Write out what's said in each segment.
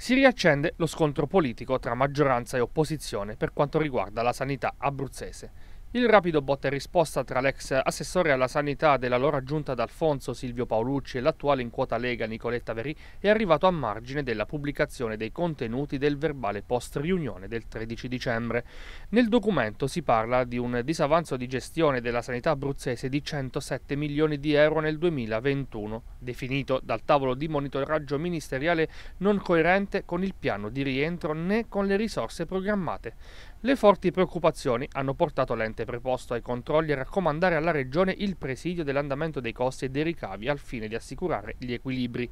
Si riaccende lo scontro politico tra maggioranza e opposizione per quanto riguarda la sanità abruzzese. Il rapido botta e risposta tra l'ex assessore alla sanità della loro giunta d'Alfonso Silvio Paolucci e l'attuale in quota Lega Nicoletta Verì è arrivato a margine della pubblicazione dei contenuti del verbale post-riunione del 13 dicembre. Nel documento si parla di un disavanzo di gestione della sanità abruzzese di 107 milioni di euro nel 2021, definito dal tavolo di monitoraggio ministeriale non coerente con il piano di rientro né con le risorse programmate. Le forti preoccupazioni hanno portato l'ente preposto ai controlli a raccomandare alla Regione il presidio dell'andamento dei costi e dei ricavi al fine di assicurare gli equilibri.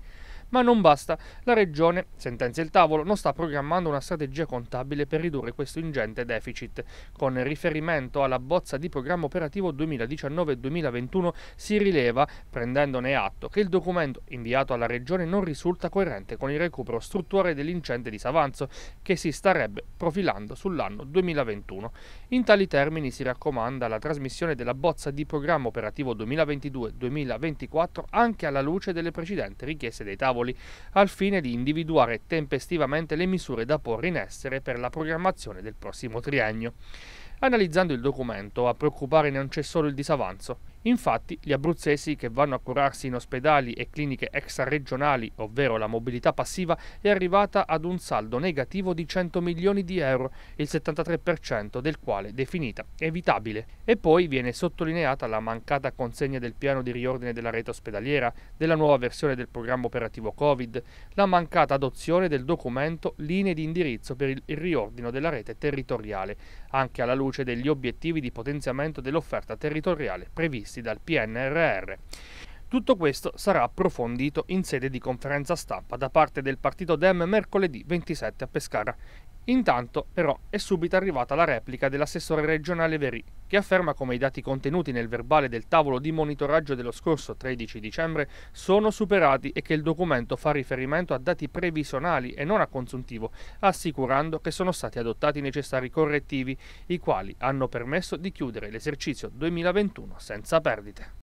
Ma non basta. La Regione, sentenzia il tavolo, non sta programmando una strategia contabile per ridurre questo ingente deficit. Con riferimento alla bozza di programma operativo 2019-2021 si rileva, prendendone atto, che il documento inviato alla Regione non risulta coerente con il recupero strutturale dell'incente disavanzo che si starebbe profilando sull'anno 2021. In tali termini si raccomanda la trasmissione della bozza di programma operativo 2022-2024 anche alla luce delle precedenti richieste dei tavoli tavoli, al fine di individuare tempestivamente le misure da porre in essere per la programmazione del prossimo triennio. Analizzando il documento, a preoccupare non c'è solo il disavanzo. Infatti, gli abruzzesi che vanno a curarsi in ospedali e cliniche extra-regionali, ovvero la mobilità passiva, è arrivata ad un saldo negativo di 100 milioni di euro, il 73% del quale definita evitabile. E poi viene sottolineata la mancata consegna del piano di riordine della rete ospedaliera, della nuova versione del programma operativo Covid, la mancata adozione del documento Linee di indirizzo per il riordino della rete territoriale, anche alla luce degli obiettivi di potenziamento dell'offerta territoriale previsti previsti dal PNRR. Tutto questo sarà approfondito in sede di conferenza stampa da parte del partito Dem mercoledì 27 a Pescara. Intanto, però, è subito arrivata la replica dell'assessore regionale Verì, che afferma come i dati contenuti nel verbale del tavolo di monitoraggio dello scorso 13 dicembre sono superati e che il documento fa riferimento a dati previsionali e non a consuntivo, assicurando che sono stati adottati i necessari correttivi, i quali hanno permesso di chiudere l'esercizio 2021 senza perdite.